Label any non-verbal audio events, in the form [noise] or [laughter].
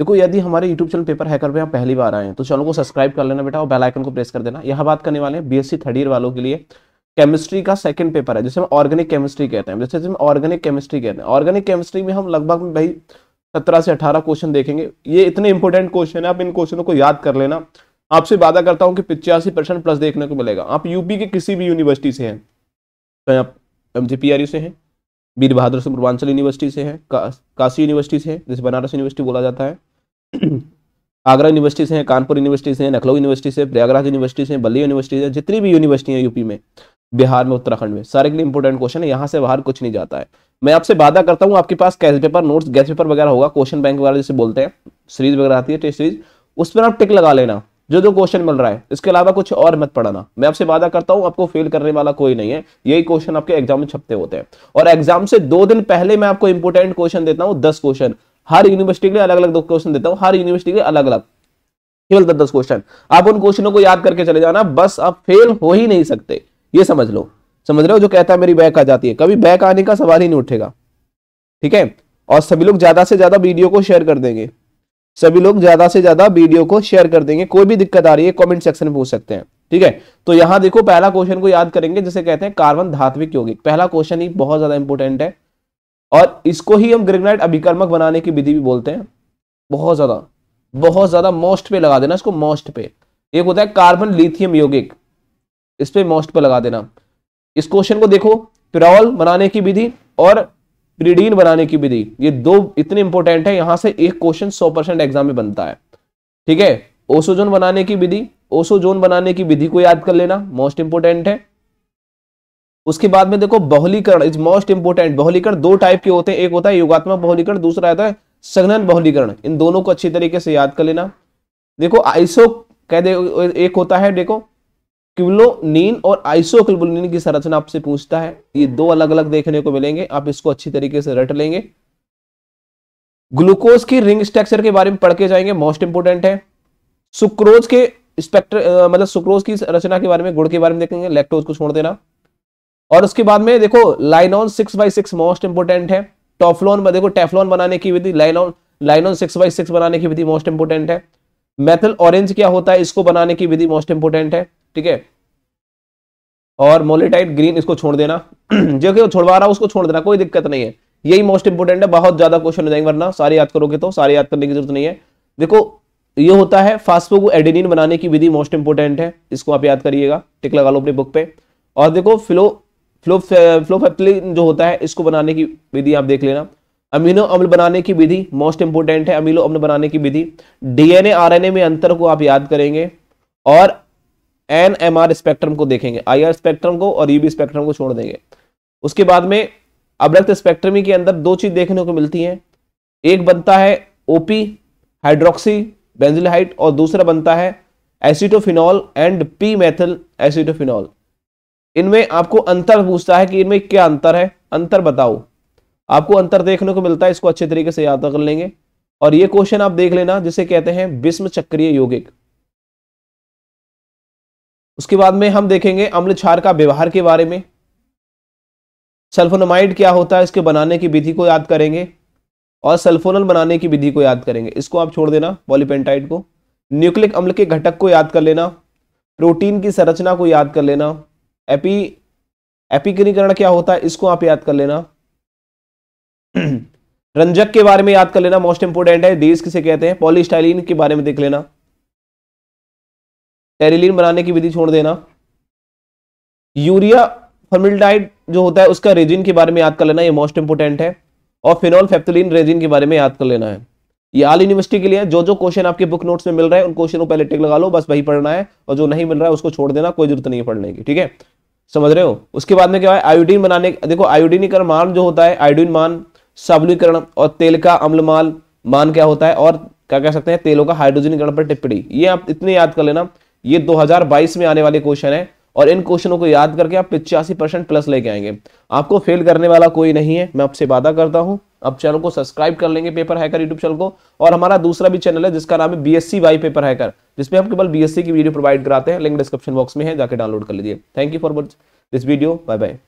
देखो यदि हमारे YouTube चैनल पेपर हैकर पे आप पहली बार आए हैं तो चैनल को सब्सक्राइब कर लेना बेटा और बेल आइकन को प्रेस कर देना यहाँ बात करने वाले हैं सी थर्ड ईयर वालों के लिए केमिस्ट्री का सेकंड पेपर है जिसे हम ऑर्गेनिक केमिस्ट्री कहते हैं जैसे हम ऑर्गेनिक केमिस्ट्री कहते हैं ऑर्गेनिक केमिस्ट्री में हम लगभग भाई सत्रह से अठारह क्वेश्चन देखेंगे ये इतने इंपॉर्टेंट क्वेश्चन है आप इन क्वेश्चनों को याद कर लेना आपसे वादा करता हूँ कि पिचासी परसेंट प्लस देखने को मिलेगा आप यूपी के किसी भी यूनिवर्सिटी से हैं चाहे आप एम से हैं वीर बहादुर सिंह पूर्वांचल यूनिवर्सिटी से हैं काशी यूनिवर्सिटी से हैं जिसे बनारस यूनिवर्सिटी बोला जाता है आगरा यूनिवर्सिटी से हैं कानपुर यूनिवर्सिटी से हैं लखनऊ यूनिवर्सिटी से प्रयागराज यूनिवर्सिटी से बल्ली यूनिवर्सिटी से जितनी भी यूनिवर्सिटी हैं यूपी में बिहार में उत्तराखंड में सारे के लिए इंपॉर्टेंट क्वेश्चन है यहाँ से बाहर कुछ नहीं जाता है मैं आपसे वादा करता हूँ आपके पास cash paper notes guess paper वगैरह होगा क्वेश्चन बैंक वगैरह जैसे बोलते हैं सीरीज वगैरह आती है टेस्ट सीरीज उस पर आप टिक लगा लेना जो जो क्वेश्चन मिल रहा है इसके अलावा कुछ और मत पढ़ाना मैं आपसे वादा करता हूँ आपको फेल करने वाला कोई नहीं है यही क्वेश्चन आपके एग्जाम में छपते होते हैं और एग्जाम से दो दिन पहले मैं आपको इंपोर्टेंट क्वेश्चन देता हूँ दस क्वेश्चन हर यूनिवर्सिटी के लिए अलग अलग दो क्वेश्चन देता हूँ हर यूनिवर्सिटी के अलग अलग केवल दस दस क्वेश्चन आप उन क्वेश्चनों को याद करके चले जाना बस आप फेल हो ही नहीं सकते ये समझ लो समझ रहे हो जो कहता है मेरी बैक आ जाती है कभी बैक आने का सवाल ही नहीं उठेगा ठीक है और सभी लोग ज्यादा से ज्यादा वीडियो को शेयर कर देंगे सभी लोग ज्यादा से ज्यादा वीडियो को शेयर कर देंगे कोई भी दिक्कत आ रही है कमेंट सेक्शन में पूछ सकते हैं ठीक है तो यहाँ देखो पहला क्वेश्चन को याद करेंगे जिसे कहते हैं कार्बन धात्विक यौगिक पहला क्वेश्चन ही बहुत ज्यादा इंपॉर्टेंट है और इसको ही हम ग्रेगनाइट अभिकर्मक बनाने की विधि भी बोलते हैं बहुत ज़्यादा बहुत ज़्यादा मोस्ट पे लगा देना इसको मोस्ट पे एक होता है कार्बन लिथियम यौगिक इस पे मोस्ट पे लगा देना इस क्वेश्चन को देखो पिरावल बनाने की विधि और प्रीडीन बनाने की विधि ये दो इतने इंपॉर्टेंट है यहां से एक क्वेश्चन सौ परसेंट एग्जाम में बनता है ठीक है ओसोजोन बनाने की विधि ओसोजोन बनाने की विधि को याद कर लेना मोस्ट इंपोर्टेंट है उसके बाद में देखो बहुलीकरण इज मोस्ट इंपोर्टेंट बहुलीकरण दो टाइप के होते हैं एक होता है योगात्मक बहुलीकरण दूसरा होता है संघनन बहुलीकरण इन दोनों को अच्छी तरीके से याद कर लेना देखो आइसो कह दे एक होता है देखो क्यूलोनिन और आइसोक्लिबुलिन की संरचना आपसे पूछता है ये दो अलग अलग देखने को मिलेंगे आप इसको अच्छी तरीके से रट लेंगे ग्लूकोज की रिंग स्ट्रक्चर के बारे में पढ़ के जाएंगे मोस्ट इंपोर्टेंट है सुक्रोज के स्पेक्ट्र मतलब सुक्रोज की रचना के बारे में गुड़ के बारे में देखेंगे लेक्टोज को छोड़ देना और उसके बाद में देखो nylon six by six most important है टॉफलोन में देखो टेफलोन बनाने की विधि nylon nylon six by six बनाने की विधि मोस्ट इंपोर्टेंट है मेथल ऑरेंज क्या होता है इसको बनाने की विधि मोस्ट इंपोर्टेंट है ठीक है और मोलिटाइट ग्रीन इसको छोड़ देना [clears throat] जो कि छोड़वा रहा उसको छोड़ देना कोई दिक्कत नहीं है यही मोस्ट इंपोर्टेंट है बहुत ज्यादा क्वेश्चन हो जाएंगे वरना सारे याद करोगे तो सारे याद करने की जरूरत नहीं है देखो ये होता है फास्फोगो एडिनिन बनाने की विधि मोस्ट इंपोर्टेंट है इसको आप याद करिएगा टिक लगा लो अपनी बुक पे और देखो फिलो फ्लो फ्लोफेप्टिलिन जो होता है इसको बनाने की विधि आप देख लेना अमीनो अम्ल बनाने की विधि मोस्ट इंपोर्टेंट है अमीनो अम्ल बनाने की विधि डीएनए आरएनए में अंतर को आप याद करेंगे और एन एम आर स्पेक्ट्रम को देखेंगे आई आर स्पेक्ट्रम को और यूबी स्पेक्ट्रम को छोड़ देंगे उसके बाद में अवरक्त स्पेक्ट्रमी के अंदर दो चीज देखने को मिलती है एक बनता है ओपी हाइड्रोक्सी बेंजिलहाइट और दूसरा बनता है acetophenol and P methyl acetophenol इनमें आपको अंतर पूछता है कि इनमें क्या अंतर है अंतर बताओ आपको अंतर देखने को मिलता है इसको अच्छे तरीके से याद कर लेंगे और ये क्वेश्चन आप देख लेना जिसे कहते हैं विस्म चक्रीय यौगिक उसके बाद में हम देखेंगे अम्ल क्षार का व्यवहार के बारे में सल्फोनमाइड क्या होता है इसके बनाने की विधि को याद करेंगे और सल्फोनल बनाने की विधि को याद करेंगे इसको आप छोड़ देना पॉलीपेंटाइड को न्यूक्लिक अम्ल के घटक को याद कर लेना प्रोटीन की संरचना को याद कर लेना एपी एपीकरण क्या होता है इसको आप याद कर लेना [clears throat] रंजक के बारे में याद कर लेना मोस्ट इंपोर्टेंट है देश किसे कहते हैं पॉलिस्टाइलिन के बारे में देख लेना टेरिलिन बनाने की विधि छोड़ देना यूरिया फर्मिलडाइड जो होता है उसका रेजिन के बारे में याद कर लेना ये मोस्ट इंपोर्टेंट है और फिनॉल फेप्तुलिन रेजिन के बारे में याद कर लेना है ये आल यूनिवर्सिटी के लिए जो जो क्वेश्चन आपके बुक नोट्स में मिल रहा है उन को पहले टिक लगा लो बस वही पढ़ना है और जो नहीं मिल रहा है उसको छोड़ देना कोई जरूरत नहीं है पढ़ने की ठीक है समझ रहे हो उसके बाद में क्या है आयोडीन बनाने देखो आयोडीनीकरण मान जो होता है आयोडीन मान सबलीकरण और तेल का अम्ल माल मान क्या होता है और क्या कह सकते हैं तेलों का हाइड्रोजनीकरण पर टिप्पणी ये आप इतने याद कर लेना ये 2022 में आने वाले क्वेश्चन है और इन क्वेश्चनों को याद करके आप पिचासी परसेंट प्लस लेके आएंगे आपको फेल करने वाला कोई नहीं है मैं आपसे वादा करता हूं आप चैनल को सब्सक्राइब कर लेंगे पेपर हैकर यूट्यूब चैनल को और हमारा दूसरा भी चैनल है जिसका नाम है B S C Y paper hacker जिसमें हम केवल बी एस सी की वीडियो प्रोवाइड कराते हैं लिंक डिस्क्रिप्शन बॉक्स में है जाकर डाउनलोड कर लीजिए thank you for this video bye bye